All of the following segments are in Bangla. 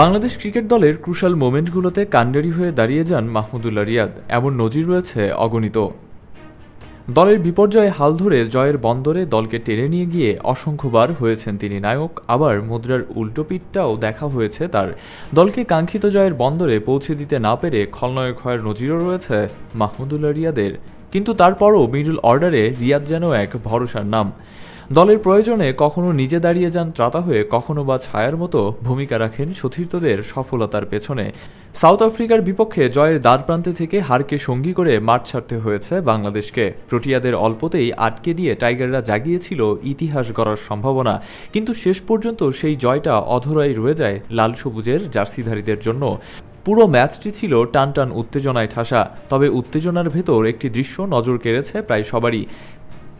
বাংলাদেশ ক্রিকেট দলের ক্রুশাল মোমেন্টগুলোতে কান্ডারি হয়ে দাঁড়িয়ে যান মাহমুদুল্লাহ রিয়াদ এমন নজির রয়েছে অগণিত দলের বিপর্যয়ে হাল ধরে জয়ের বন্দরে দলকে টেনে নিয়ে গিয়ে অসংখ্যবার হয়েছেন তিনি নায়ক আবার মুদ্রার উল্টোপিঠটাও দেখা হয়েছে তার দলকে কাঙ্ক্ষিত জয়ের বন্দরে পৌঁছে দিতে না পেরে খলনায়ক হওয়ার নজিরও রয়েছে মাহমুদুল্লাহ রিয়াদের কিন্তু তারপরও মিডল অর্ডারে রিয়াদ যেন এক ভরসার নাম দলের প্রয়োজনে কখনো নিজে দাঁড়িয়ে যান ত্রাতা হয়ে কখনো বা ছায়ার মতো ভূমিকা রাখেন সতীর্থদের সফলতার পেছনে সাউথ আফ্রিকার বিপক্ষে জয়ের প্রান্তে থেকে হারকে সঙ্গী করে মাঠ ছাড়তে হয়েছে বাংলাদেশকে প্রোটিয়াদের অল্পতেই আটকে দিয়ে টাইগাররা জাগিয়েছিল ইতিহাস গড়ার সম্ভাবনা কিন্তু শেষ পর্যন্ত সেই জয়টা অধরাই রয়ে যায় লাল সবুজের জার্সিধারীদের জন্য পুরো ম্যাচটি ছিল টানটান উত্তেজনায় ঠাসা তবে উত্তেজনার ভেতর একটি দৃশ্য নজর কেড়েছে প্রায় সবারই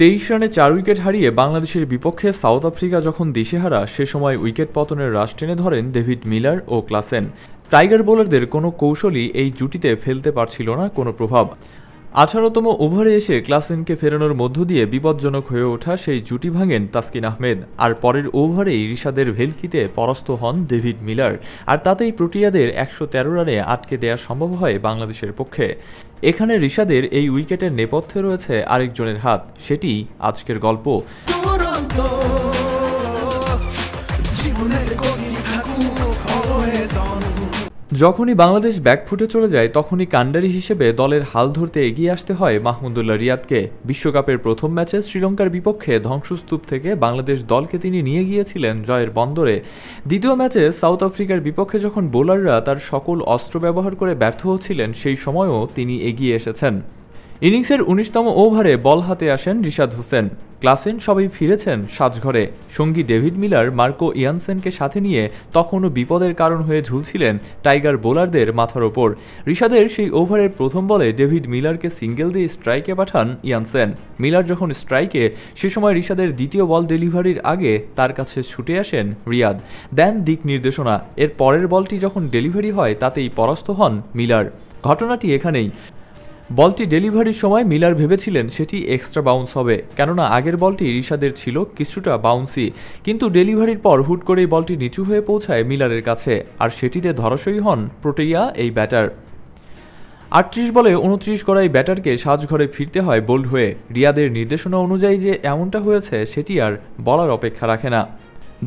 তেইশ রানে চার উইকেট হারিয়ে বাংলাদেশের বিপক্ষে সাউথ আফ্রিকা যখন দিশেহারা সে সময় উইকেট পতনের রাশ টেনে ধরেন ডেভিড মিলার ও ক্লাসেন টাইগার বোলারদের কোনো কৌশলই এই জুটিতে ফেলতে পারছিল না কোনো প্রভাব আঠারোতম ওভারে এসে ক্লাসেনকে ফেরানোর মধ্য দিয়ে বিপজ্জনক হয়ে ওঠা সেই জুটি ভাঙেন তাসকিন আহমেদ আর পরের ওভারেই রিশাদের ভেলকিতে পরাস্ত হন ডেভিড মিলার আর তাতেই প্রোটিয়াদের একশো রানে আটকে দেয়া সম্ভব হয় বাংলাদেশের পক্ষে এখানে রিশাদের এই উইকেটের নেপথ্যে রয়েছে আরেকজনের হাত সেটি আজকের গল্প যখনই বাংলাদেশ ব্যাকফুটে চলে যায় তখনই কাণ্ডারি হিসেবে দলের হাল ধরতে এগিয়ে আসতে হয় মাহমুদুল্লাহ রিয়াদকে বিশ্বকাপের প্রথম ম্যাচে শ্রীলঙ্কার বিপক্ষে ধ্বংসস্তূপ থেকে বাংলাদেশ দলকে তিনি নিয়ে গিয়েছিলেন জয়ের বন্দরে দ্বিতীয় ম্যাচে সাউথ আফ্রিকার বিপক্ষে যখন বোলাররা তার সকল অস্ত্র ব্যবহার করে ব্যর্থ হচ্ছিলেন সেই সময়ও তিনি এগিয়ে এসেছেন ইনিংসের উনিশতম ওভারে বল হাতে আসেন রিশাদ হোসেন ক্লাসেন সবাই ফিরেছেন সাজঘরে সঙ্গী ডেভিড মিলার মার্কো ইয়ানসেনকে সাথে নিয়ে তখনও বিপদের কারণ হয়ে ঝুলছিলেন টাইগার বোলারদের মাথার ওপর রিশাদের সেই ওভারের প্রথম বলে ডেভিড মিলারকে সিঙ্গেল দিয়ে স্ট্রাইকে পাঠান ইয়ানসেন মিলার যখন স্ট্রাইকে সে সময় রিশাদের দ্বিতীয় বল ডেলিভারির আগে তার কাছে ছুটে আসেন রিয়াদ দেন দিক নির্দেশনা এর পরের বলটি যখন ডেলিভারি হয় তাতেই পরাস্ত হন মিলার ঘটনাটি এখানেই বলটি ডেলিভারির সময় মিলার ভেবেছিলেন সেটি এক্সট্রা বাউন্স হবে কেননা আগের বলটি রিশাদের ছিল কিছুটা বাউন্সি কিন্তু ডেলিভারির পর হুট করেই বলটি নিচু হয়ে পৌঁছায় মিলারের কাছে আর সেটিতে ধরাশয়ী হন প্রোটেইয়া এই ব্যাটার আটত্রিশ বলে উনত্রিশ করাই ব্যাটারকে সাজঘরে ফিরতে হয় বোল্ড হয়ে রিয়াদের নির্দেশনা অনুযায়ী যে এমনটা হয়েছে সেটি আর বলার অপেক্ষা রাখে না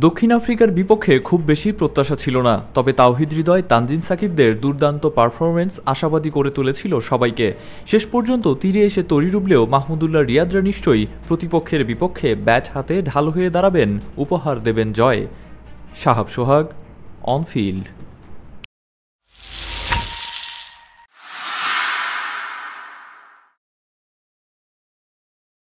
দক্ষিণ আফ্রিকার বিপক্ষে খুব বেশি প্রত্যাশা ছিল না তবে তাওহিদ হৃদয় তানজিম সাকিবদের দুর্দান্ত পারফরমেন্স আশাবাদী করে তুলেছিল সবাইকে শেষ পর্যন্ত তীরে এসে তরি ডুবলেও মাহমুদুল্লাহ রিয়াদরা নিশ্চয়ই প্রতিপক্ষের বিপক্ষে ব্যাট হাতে ঢাল হয়ে দাঁড়াবেন উপহার দেবেন জয় সাহাব সোহাগ অনফিল্ড